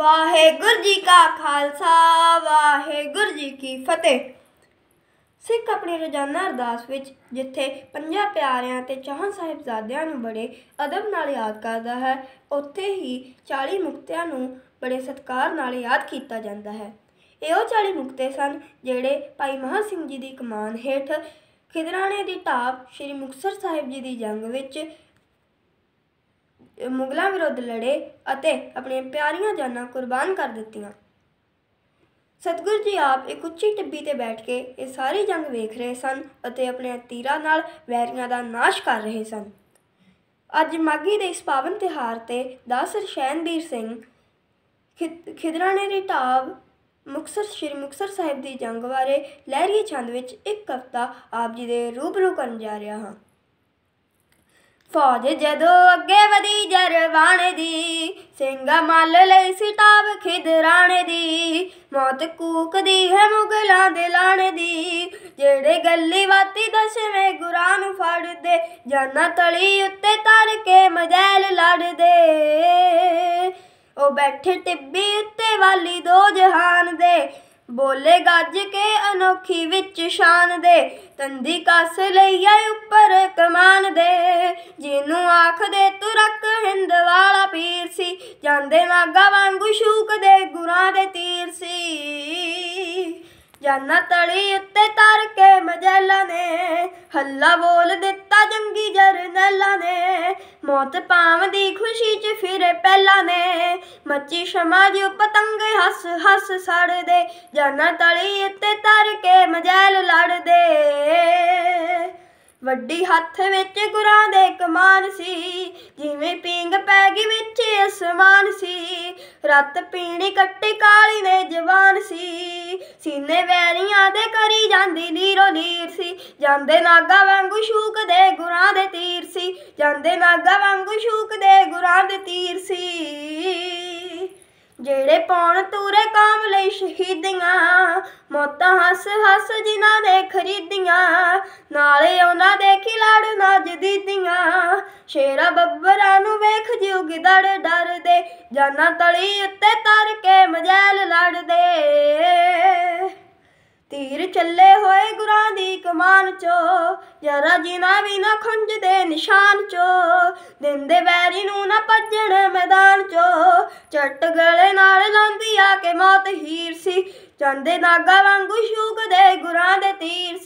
ਵਾਹਿਗੁਰੂ ਜੀ ਕਾ ਖਾਲਸਾ ਵਾਹਿਗੁਰੂ ਜੀ ਕੀ ਫਤਿਹ ਸਿੱਖ ਆਪਣੀ ਰੋਜ਼ਾਨਾ ਅਰਦਾਸ ਵਿੱਚ ਜਿੱਥੇ ਪੰਜਾਂ ਪਿਆਰਿਆਂ ਤੇ ਚਾਹਾਂ ਸਾਹਿਬਜ਼ਾਦਿਆਂ ਨੂੰ ਬੜੇ ਅਦਬ ਨਾਲ ਯਾਦ ਕਰਦਾ ਹੈ ਉੱਥੇ ਹੀ 40 ਮੁਕਤਿਆਂ ਨੂੰ ਬੜੇ ਸਤਕਾਰ ਨਾਲ ਯਾਦ ਕੀਤਾ ਜਾਂਦਾ ਹੈ ਇਹ ਉਹ 40 ਮੁਕਤੇ ਸਨ ਜਿਹੜੇ ਭਾਈ ਮਹਾ ਸਿੰਘ ਜੀ ਦੀ ਕਮਾਨ ਹੇਠ ਖਿਦਰਾਣੇ ਦੀ ਢਾਬ ਸ੍ਰੀ ਮੁਕਸਰ ਸਾਹਿਬ ਜੀ ਦੀ ਜੰਗ ਵਿੱਚ ਮੁਗਲਾਂ ਵਿਰੁੱਧ ਲੜੇ ਅਤੇ ਆਪਣੀਆਂ ਪਿਆਰੀਆਂ ਜਾਨਾਂ ਕੁਰਬਾਨ ਕਰ ਦਿੱਤੀਆਂ ਸਤਗੁਰ ਜੀ ਆਪ ਇੱਕ ਉੱਚੀ ਟਿੱਬੀ ਤੇ ਬੈਠ ਕੇ ਇਹ ਸਾਰੀ ਜੰਗ ਵੇਖ ਰਹੇ ਸਨ ਅਤੇ ਆਪਣੇ ਤੀਰਾਂ ਨਾਲ ਵੈਰੀਆਂ ਦਾ ਨਾਸ਼ ਕਰ ਰਹੇ ਸਨ ਅੱਜ ਮਾਗੀ ਦੇ ਇਸ ਪਾਵਨ ਤਿਹਾਰ ਤੇ ਦਾਸ ਰਸ਼ੈਨਵੀਰ ਸਿੰਘ ਖਿਦਰਾ ਨੇ ਰਿਟਾਵ ਮੁਕਸਰ ਸ਼੍ਰੀ ਮੁਕਸਰ ਸਾਹਿਬ ਦੀ ਜੰਗ ਬਾਰੇ ਲਹਿਰੀਏ ਛੰਦ ਵਿੱਚ ਇੱਕ ਕਵਿਤਾ ਆਪ ਜੀ ਦੇ ਰੂਬਰੂ ਕਰਨ ਜਾ ਰਿਹਾ ਹਾਂ ਫੌਜ ਜਦੋਂ ਅੱਗੇ ਵਧੀ ਜਰਵਾਣ ਦੀ ਸਿੰਘਾ ਮੱਲ ਲਈ ਸਿਤਾਬ ਖਿਦਰਾਣ ਦੀ ਮੌਤ ਕੂਕਦੀ ਹੈ ਮੁਗਲਾਂ ਦੇ ਲਾਣੇ ਦੀ ਜਿਹੜੇ ਗੱਲੀ ਵਾਤੀ ਦਸ਼ਵੇਂ ਗੁਰਾਂ ਨੂੰ ਫੜਦੇ ਜਾਨਾ ਤਲੀ ਉੱਤੇ ਤਰ ਕੇ ਮਜੈਲ ਲੜਦੇ ਉਹ ਬੈਠੇ ਟਿੱਬੀ ਉੱਤੇ ਵਾਲੀ ਦੋ ਜਹਾਨ ਦੇ ਬੋਲੇ ਗੱਜ ਕੇ ਅਨੋਖੀ ਵਿੱਚ ਸ਼ਾਨ ਦੇ ਤੰਦੀ ਲਈ ਲਈਆ ਉੱਪਰ ਕਮਾਨ ਦੇ ਜਿਹਨੂੰ ਆਖਦੇ ਤੁਰਕ ਹਿੰਦ ਵਾਲਾ ਪੀਰ ਸੀ ਜਾਂਦੇ ਮਾਗਾ ਵਾਂਗੂ ਸ਼ੂਕ ਦੇ ਗੁਰਾਂ ਦੇ ਤੀਰ ਸੀ ਜਾਨਾ ਤੜੀ ਉੱਤੇ ਤਰ ਕੇ ਮਜੈਲਾ ਨੇ ਹੱਲਾ ਬੋਲ ਦਿੱਤਾ ਜੰਗੀ ਜਰਨੈਲਾ ਨੇ ਮੌਤ ਪਾਵਦੀ ਖੁਸ਼ੀ ਚ ਫਿਰ ਪਹਿਲਾ ਨੇ ਮੱਚੀ ਸ਼ਮਾ ਜਿਉ ਪਤੰਗ ਹੱਸ ਹੱਸ ਸੜਦੇ ਜਾਨਾ ਤਲੀ ਇੱਤੇ ਤਰ ਕੇ ਮਜੈਲ ਲੜਦੇ ਵੱਡੀ ਹੱਥ ਵਿੱਚ ਗੁਰਾਂ ਦੇ ਕਮਾਨ ਸੀ ਜਿਵੇਂ ਪਿੰਗ ਪੈ ਗਈ ਵਿੱਚ ਅਸਮਾਨ ਸੀ ਰਤ ਪੀਣੀ ਕੱਟੇ ਕਾਲੀ ਨੇ ਜਵਾਨ ਸੀ ਸੀਨੇ ਵੈਰੀਆਂ ਦੇ ਕਰੀ ਜਾਂਦੀ ਨੀਰੋ ਨੀਰ ਸੀ ਜਾਂਦੇ ਨਾਗਾ ਵਾਂਗੂ ਸ਼ੂਕ ਦੇ ਜਾਂਦੇ ਨਾਗਾ ਵਾਂਗੂ ਸ਼ੂਕ ਦੇ ਗੁਰਾਂ ਦੇ ਤੀਰ ਸੀ ਜਿਹੜੇ ਪੌਣ ਤੂਰੇ ਕਾਮ ਲਈ ਸ਼ਹੀਦੀਆਂ ਮੋਤਾ ਹੱਸ ਹੱਸ ਜਿਨ੍ਹਾਂ ਨੇ ਖਰੀਦੀਆਂ ਨਾਲੇ ਉਹਨਾਂ ਦੇ ਖਿਲਾੜ ਨਾਜ ਦਿੱਦੀਆਂ ਸ਼ੇਰਾ ਬੱਬਰਾਂ ਨੂੰ ਵੇਖ ਜਿਉ ਗਿਦੜ ਡਰਦੇ ਜਾਨਾਂ ਤਲੀ ਉੱਤੇ ਤਰ ਕੇ ਮਜੈਲ ਲੜਦੇ ਤੀਰ ਚੱਲੇ ਹੋਏ ਗੁਰਾਂ ਦੀ ਕਮਾਨ ਚੋ ਜਰਾ ਜਿਨਾ ਵੀ ਨਾ ਦੇ ਨਿਸ਼ਾਨ ਚੋ ਦਿੰਦੇ ਵੈਰੀ ਨੂੰ ਨਾ ਭੱਜਣ ਮੈਦਾਨ ਚੋ ਚੱਟ ਗਲੇ ਨਾਲ ਲਾਂਦੀ ਆ ਕੇ ਮੌਤ ਹੀਰ ਸੀ ਜਾਂਦੇ ਨਾਗਾ ਵਾਂਗੂ ਸ਼ੂਕਦੇ ਗੁਰਾਂ ਦੇ ਤੀਰ